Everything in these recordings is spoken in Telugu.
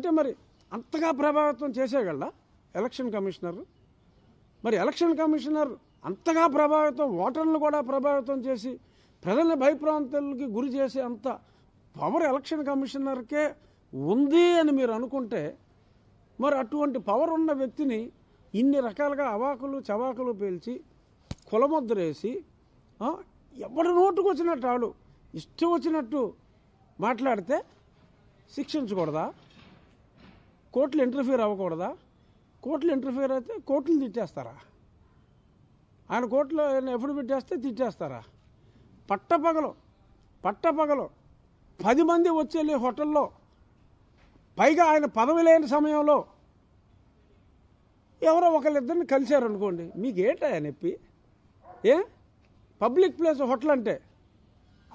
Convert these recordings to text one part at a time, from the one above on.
అంటే మరి అంతగా ప్రభావితం చేసేయగలడా ఎలక్షన్ కమిషనర్ మరి ఎలక్షన్ కమిషనర్ అంతగా ప్రభావితం ఓటర్లు కూడా ప్రభావితం చేసి ప్రజల భయప్రాంతాలకి గురి చేసే అంత పవర్ ఎలక్షన్ కమిషనర్కే ఉంది అని మీరు అనుకుంటే మరి అటువంటి పవర్ ఉన్న వ్యక్తిని ఇన్ని రకాలుగా అవాకులు చవాకులు పేల్చి కులముద్రేసి ఎవరి నోటుకు వచ్చినట్టు ఆడు ఇష్టం వచ్చినట్టు మాట్లాడితే శిక్షించకూడదా కోర్టులు ఇంటర్ఫియర్ అవ్వకూడదా కోర్టులు ఇంటర్ఫియర్ అయితే కోర్టులు తిట్టేస్తారా ఆయన కోర్టులో ఎప్పుడు పెట్టేస్తే తిట్టేస్తారా పట్టపగలు పట్టపగలు పది మంది వచ్చే హోటల్లో పైగా ఆయన పదవి లేని సమయంలో ఎవరో ఒకళ్ళిద్దరిని కలిశారనుకోండి మీకేంటా నొప్పి ఏ పబ్లిక్ ప్లేస్ హోటల్ అంటే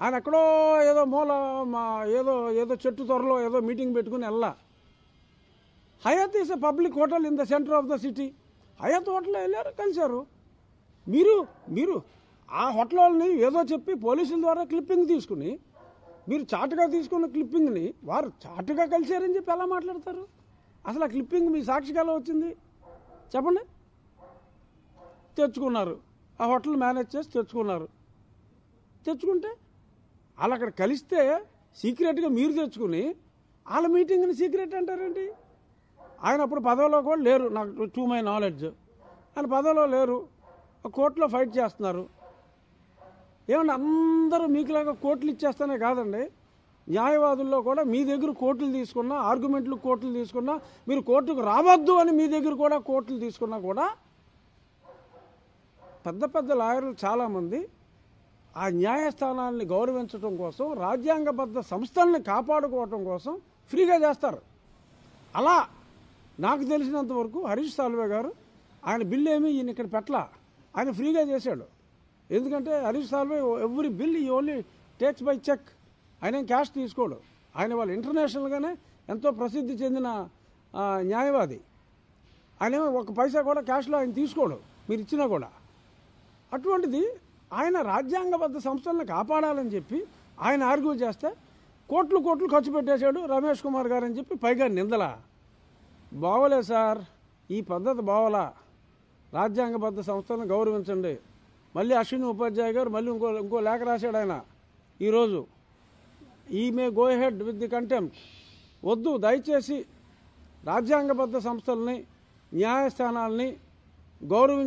ఆయన ఎక్కడో ఏదో మూల మా ఏదో ఏదో చెట్టు త్వరలో ఏదో మీటింగ్ పెట్టుకుని వెళ్ళా Hyatt is a public hotel in the centre of the city Hyatt హోటల్లో వెళ్ళారు కలిశారు మీరు మీరు ఆ హోటల్ వాళ్ళని ఏదో చెప్పి పోలీసుల ద్వారా క్లిప్పింగ్ తీసుకుని మీరు చాటుగా తీసుకున్న క్లిప్పింగ్ని వారు చాటుగా కలిశారని చెప్పి ఎలా మాట్లాడతారు అసలు ఆ క్లిప్పింగ్ మీ ఎలా వచ్చింది చెప్పండి తెచ్చుకున్నారు ఆ హోటల్ మేనేజ్ చేసి తెచ్చుకున్నారు తెచ్చుకుంటే వాళ్ళు అక్కడ కలిస్తే సీక్రెట్గా మీరు తెచ్చుకుని వాళ్ళ మీటింగ్ని సీక్రెట్ అంటారండి ఆయన అప్పుడు పదవిలో కూడా లేరు నాకు టు మై నాలెడ్జ్ ఆయన పదవిలో లేరు కోర్టులో ఫైట్ చేస్తున్నారు ఏమంటే అందరూ మీకులాగా కోర్టులు ఇచ్చేస్తానే కాదండి న్యాయవాదుల్లో కూడా మీ దగ్గర కోర్టులు తీసుకున్నా ఆర్గ్యుమెంట్లు కోర్టులు తీసుకున్నా మీరు కోర్టుకు రావద్దు అని మీ దగ్గర కూడా కోర్టులు తీసుకున్నా కూడా పెద్ద పెద్ద లాయర్లు చాలామంది ఆ న్యాయస్థానాన్ని గౌరవించడం కోసం రాజ్యాంగబద్ధ సంస్థల్ని కాపాడుకోవటం కోసం ఫ్రీగా చేస్తారు అలా నాకు తెలిసినంత వరకు హరీష్ సాల్వే గారు ఆయన బిల్ ఏమీ ఈయన ఇక్కడ పెట్టలా ఆయన ఫ్రీగా చేశాడు ఎందుకంటే Harish Salve every bill he only takes by cheque ఆయన క్యాష్ తీసుకోడు ఆయన వాళ్ళు ఇంటర్నేషనల్గానే ఎంతో ప్రసిద్ధి చెందిన న్యాయవాది ఆయన ఒక పైసా కూడా క్యాష్లో ఆయన తీసుకోడు మీరు ఇచ్చినా కూడా అటువంటిది ఆయన రాజ్యాంగబద్ధ సంస్థలను కాపాడాలని చెప్పి ఆయన ఆర్గ్యూ చేస్తే కోట్లు కోట్లు ఖర్చు పెట్టేశాడు రమేష్ కుమార్ గారు అని చెప్పి పైగా నిందలా బాగోలే సార్ ఈ పద్ధతి బాగోలా రాజ్యాంగబద్ధ సంస్థలను గౌరవించండి మళ్ళీ అశ్విని ఉపాధ్యాయ గారు మళ్ళీ ఇంకో ఇంకో లేఖ రాశాడు ఆయన ఈరోజు ఈ may go head with the contempt వద్దు దయచేసి రాజ్యాంగబద్ధ సంస్థల్ని న్యాయస్థానాల్ని గౌరవించ